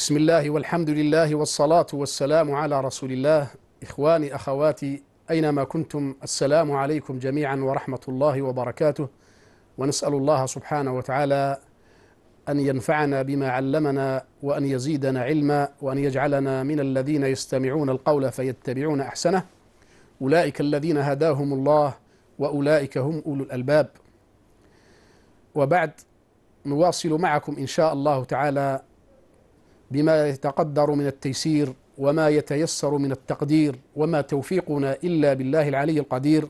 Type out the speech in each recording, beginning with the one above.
بسم الله والحمد لله والصلاة والسلام على رسول الله إخواني أخواتي أينما كنتم السلام عليكم جميعا ورحمة الله وبركاته ونسأل الله سبحانه وتعالى أن ينفعنا بما علمنا وأن يزيدنا علما وأن يجعلنا من الذين يستمعون القول فيتبعون أحسنه أولئك الذين هداهم الله وأولئك هم أولو الألباب وبعد نواصل معكم إن شاء الله تعالى بما يتقدر من التيسير وما يتيسر من التقدير وما توفيقنا إلا بالله العلي القدير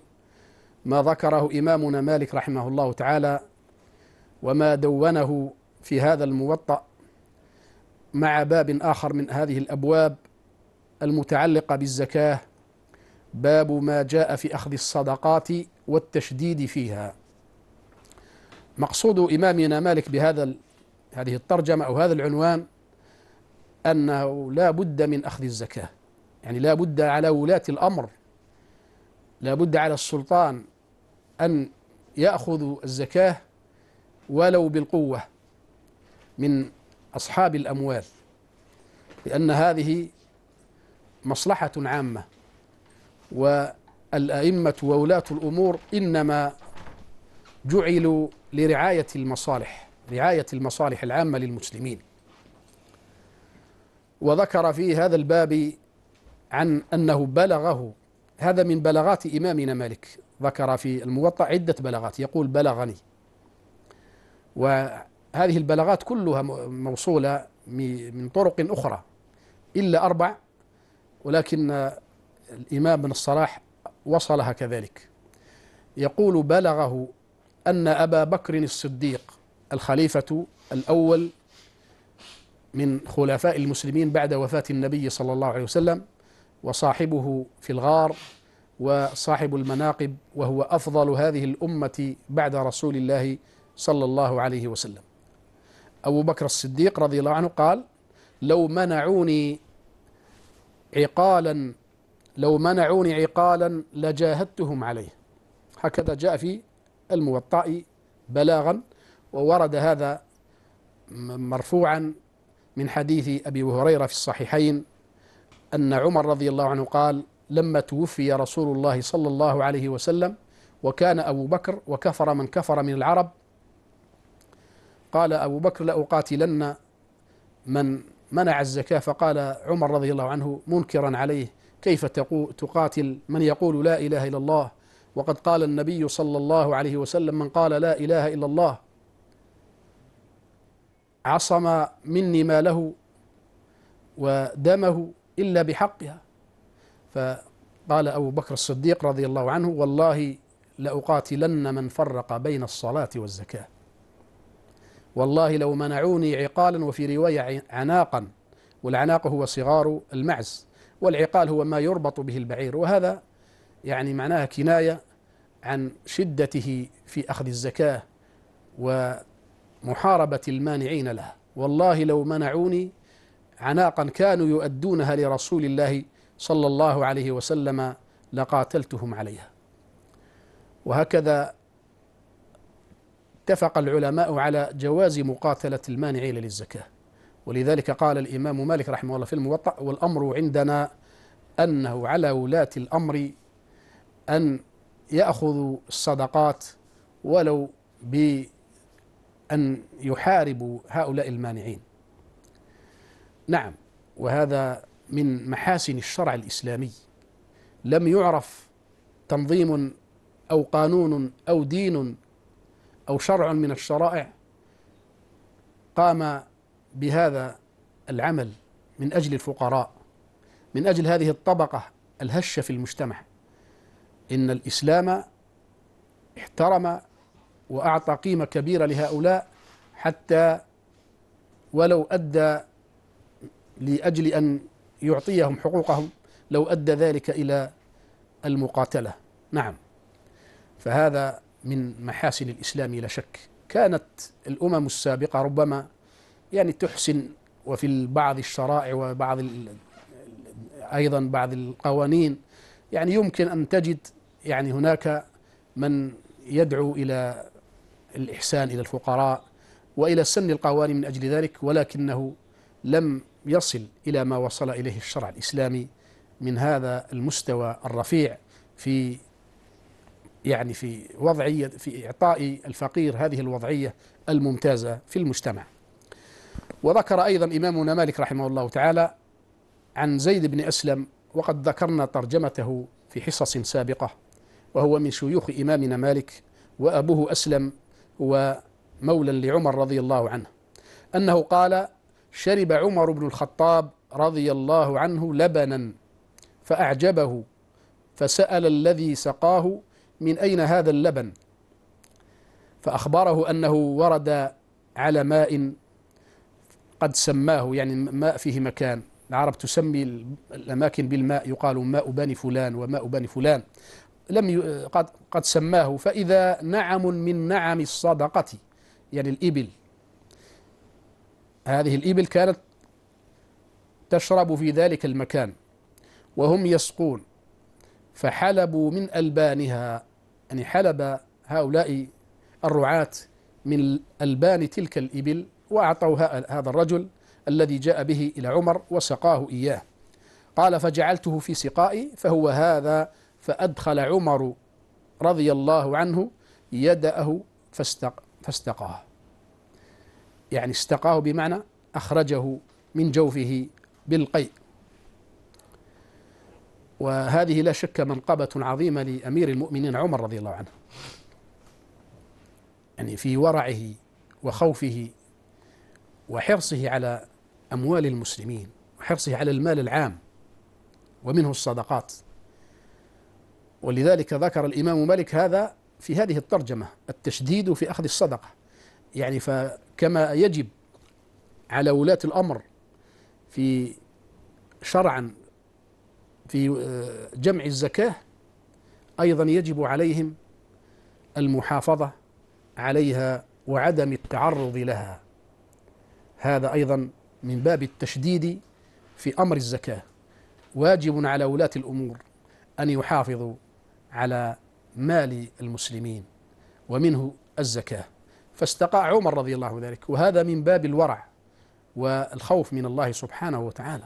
ما ذكره إمامنا مالك رحمه الله تعالى وما دونه في هذا الموطأ مع باب آخر من هذه الأبواب المتعلقة بالزكاة باب ما جاء في أخذ الصدقات والتشديد فيها مقصود إمامنا مالك بهذا هذه الترجمة أو هذا العنوان أنه لا بد من أخذ الزكاة يعني لا بد على ولاة الأمر لا بد على السلطان أن يأخذوا الزكاة ولو بالقوة من أصحاب الأموال لأن هذه مصلحة عامة والأئمة وولاة الأمور إنما جعلوا لرعاية المصالح رعاية المصالح العامة للمسلمين وذكر في هذا الباب عن أنه بلغه هذا من بلغات إمامنا مالك ذكر في الموطأ عدة بلغات يقول بلغني وهذه البلاغات كلها موصولة من طرق أخرى إلا أربع ولكن الإمام بن الصلاح وصلها كذلك يقول بلغه أن أبا بكر الصديق الخليفة الأول من خلفاء المسلمين بعد وفاة النبي صلى الله عليه وسلم وصاحبه في الغار وصاحب المناقب وهو أفضل هذه الأمة بعد رسول الله صلى الله عليه وسلم أبو بكر الصديق رضي الله عنه قال لو منعوني عقالا لو منعوني عقالا لجاهدتهم عليه هكذا جاء في الموطأ بلاغا وورد هذا مرفوعا من حديث أبي هريرة في الصحيحين أن عمر رضي الله عنه قال لما توفي رسول الله صلى الله عليه وسلم وكان أبو بكر وكفر من كفر من العرب قال أبو بكر لأقاتلن من منع الزكاة فقال عمر رضي الله عنه منكرا عليه كيف تقاتل من يقول لا إله إلا الله وقد قال النبي صلى الله عليه وسلم من قال لا إله إلا الله عصم مني ماله ودمه إلا بحقها فقال أبو بكر الصديق رضي الله عنه والله لأقاتلن من فرق بين الصلاة والزكاة والله لو منعوني عقالا وفي رواية عناقا والعناق هو صغار المعز والعقال هو ما يربط به البعير وهذا يعني معناها كناية عن شدته في أخذ الزكاة و محاربة المانعين لها والله لو منعوني عناقا كانوا يؤدونها لرسول الله صلى الله عليه وسلم لقاتلتهم عليها وهكذا اتفق العلماء على جواز مقاتلة المانعين للزكاة ولذلك قال الإمام مالك رحمه الله في الموطأ والأمر عندنا أنه على ولاة الأمر أن يأخذوا الصدقات ولو ب أن يحاربوا هؤلاء المانعين نعم وهذا من محاسن الشرع الإسلامي لم يعرف تنظيم أو قانون أو دين أو شرع من الشرائع قام بهذا العمل من أجل الفقراء من أجل هذه الطبقة الهشة في المجتمع إن الإسلام احترم وأعطى قيمة كبيرة لهؤلاء حتى ولو أدى لأجل أن يعطيهم حقوقهم لو أدى ذلك إلى المقاتلة نعم فهذا من محاسن الإسلام لا شك كانت الأمم السابقة ربما يعني تحسن وفي بعض الشرائع وبعض أيضا بعض القوانين يعني يمكن أن تجد يعني هناك من يدعو إلى الإحسان إلى الفقراء وإلى سن القوانين من أجل ذلك ولكنه لم يصل إلى ما وصل إليه الشرع الإسلامي من هذا المستوى الرفيع في يعني في وضعية في إعطاء الفقير هذه الوضعية الممتازة في المجتمع وذكر أيضا إمامنا مالك رحمه الله تعالى عن زيد بن أسلم وقد ذكرنا ترجمته في حصص سابقة وهو من شيوخ إمامنا مالك وأبوه أسلم ومولا لعمر رضي الله عنه أنه قال شرب عمر بن الخطاب رضي الله عنه لبنا فأعجبه فسأل الذي سقاه من أين هذا اللبن فأخبره أنه ورد على ماء قد سماه يعني ماء فيه مكان العرب تسمي الأماكن بالماء يقال ماء بني فلان وماء بني فلان لم قد, قد سماه فإذا نعم من نعم الصدقة يعني الإبل هذه الإبل كانت تشرب في ذلك المكان وهم يسقون فحلبوا من ألبانها يعني حلب هؤلاء الرعاة من ألبان تلك الإبل وأعطوا هذا الرجل الذي جاء به إلى عمر وسقاه إياه قال فجعلته في سقائي فهو هذا فأدخل عمر رضي الله عنه يده فاستق فاستقاه يعني استقاه بمعنى أخرجه من جوفه بالقيء وهذه لا شك منقبة عظيمة لأمير المؤمنين عمر رضي الله عنه يعني في ورعه وخوفه وحرصه على أموال المسلمين وحرصه على المال العام ومنه الصدقات ولذلك ذكر الإمام مالك هذا في هذه الترجمة التشديد في أخذ الصدقة يعني فكما يجب على ولاة الأمر في شرعا في آه، جمع الزكاة أيضا يجب عليهم المحافظة عليها وعدم التعرض لها هذا أيضا من باب التشديد في أمر الزكاة واجب على ولاة الأمور أن يحافظوا على مال المسلمين ومنه الزكاة فاستقاع عمر رضي الله ذلك وهذا من باب الورع والخوف من الله سبحانه وتعالى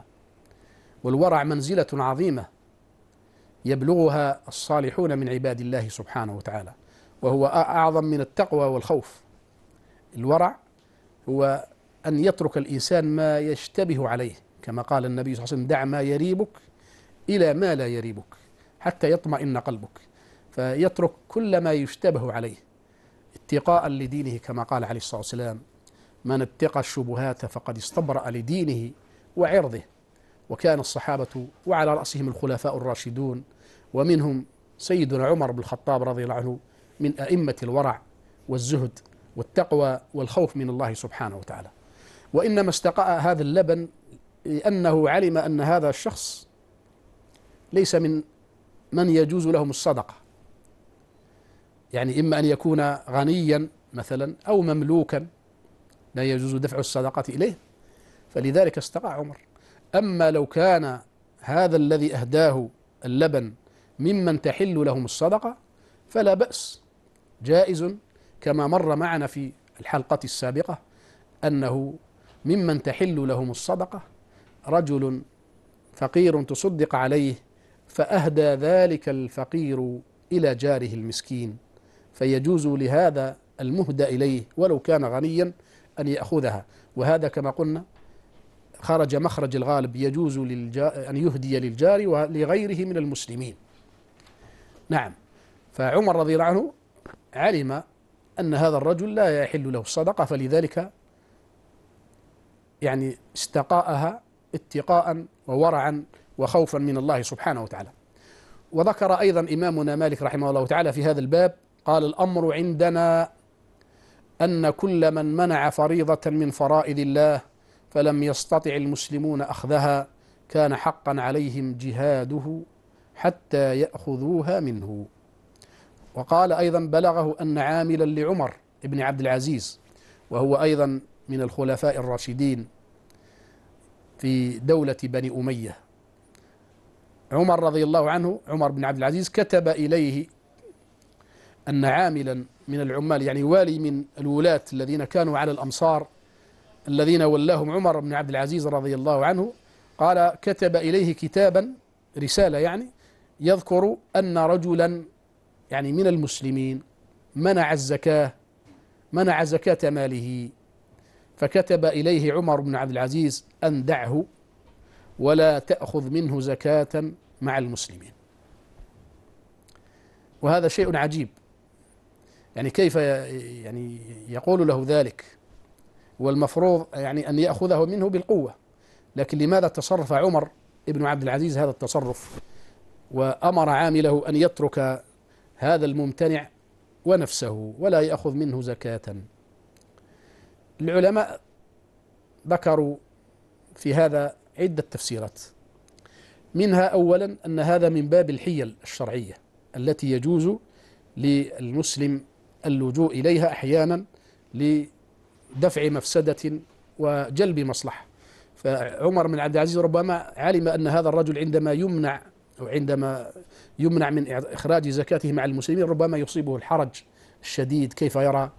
والورع منزلة عظيمة يبلغها الصالحون من عباد الله سبحانه وتعالى وهو أعظم من التقوى والخوف الورع هو أن يترك الإنسان ما يشتبه عليه كما قال النبي صلى الله عليه وسلم دع ما يريبك إلى ما لا يريبك حتى يطمئن قلبك فيترك كل ما يشتبه عليه اتقاء لدينه كما قال عليه الصلاة والسلام من اتقى الشبهات فقد استبرأ لدينه وعرضه وكان الصحابة وعلى رأسهم الخلفاء الراشدون ومنهم سيدنا عمر بن الخطاب رضي الله عنه من أئمة الورع والزهد والتقوى والخوف من الله سبحانه وتعالى وإنما استقاء هذا اللبن لأنه علم أن هذا الشخص ليس من من يجوز لهم الصدقة يعني إما أن يكون غنيا مثلا أو مملوكا لا يجوز دفع الصدقة إليه فلذلك استقى عمر أما لو كان هذا الذي أهداه اللبن ممن تحل لهم الصدقة فلا بأس جائز كما مر معنا في الحلقة السابقة أنه ممن تحل لهم الصدقة رجل فقير تصدق عليه فأهدى ذلك الفقير إلى جاره المسكين فيجوز لهذا المهدى إليه ولو كان غنيا أن يأخذها وهذا كما قلنا خرج مخرج الغالب يجوز أن يهدي للجار ولغيره من المسلمين نعم فعمر رضي الله عنه علم أن هذا الرجل لا يحل له الصدقة فلذلك يعني استقاءها اتقاء وورعا وخوفا من الله سبحانه وتعالى وذكر أيضا إمامنا مالك رحمه الله تعالى في هذا الباب قال الأمر عندنا أن كل من منع فريضة من فرائض الله فلم يستطع المسلمون أخذها كان حقا عليهم جهاده حتى يأخذوها منه وقال أيضا بلغه أن عاملا لعمر بن عبد العزيز وهو أيضا من الخلفاء الراشدين في دولة بني أمية عمر رضي الله عنه عمر بن عبد العزيز كتب إليه أن عاملا من العمال يعني والي من الولاة الذين كانوا على الأمصار الذين ولاهم عمر بن عبد العزيز رضي الله عنه قال كتب إليه كتابا رسالة يعني يذكر أن رجلا يعني من المسلمين منع الزكاة منع زكاة ماله فكتب إليه عمر بن عبد العزيز أن دعه ولا تأخذ منه زكاة مع المسلمين وهذا شيء عجيب يعني كيف يعني يقول له ذلك والمفروض يعني أن يأخذه منه بالقوة لكن لماذا تصرف عمر ابن عبد العزيز هذا التصرف وأمر عامله أن يترك هذا الممتنع ونفسه ولا يأخذ منه زكاة العلماء ذكروا في هذا عدة تفسيرات منها أولا أن هذا من باب الحيل الشرعية التي يجوز للمسلم اللجوء إليها أحيانا لدفع مفسدة وجلب مصلحة فعمر بن عبد العزيز ربما علم أن هذا الرجل عندما يمنع أو عندما يمنع من إخراج زكاته مع المسلمين ربما يصيبه الحرج الشديد كيف يرى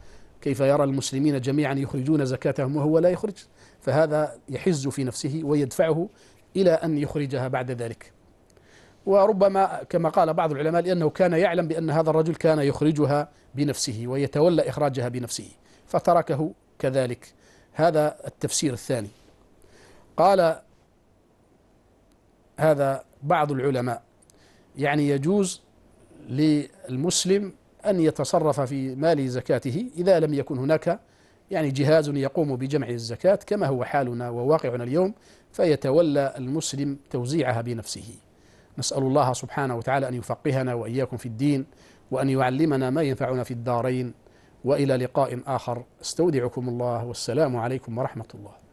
كيف يرى المسلمين جميعا يخرجون زكاتهم وهو لا يخرج فهذا يحز في نفسه ويدفعه إلى أن يخرجها بعد ذلك وربما كما قال بعض العلماء لأنه كان يعلم بأن هذا الرجل كان يخرجها بنفسه ويتولى إخراجها بنفسه فتركه كذلك هذا التفسير الثاني قال هذا بعض العلماء يعني يجوز للمسلم أن يتصرف في مال زكاته إذا لم يكن هناك يعني جهاز يقوم بجمع الزكاة كما هو حالنا وواقعنا اليوم فيتولى المسلم توزيعها بنفسه نسأل الله سبحانه وتعالى أن يفقهنا وإياكم في الدين وأن يعلمنا ما ينفعنا في الدارين وإلى لقاء آخر استودعكم الله والسلام عليكم ورحمة الله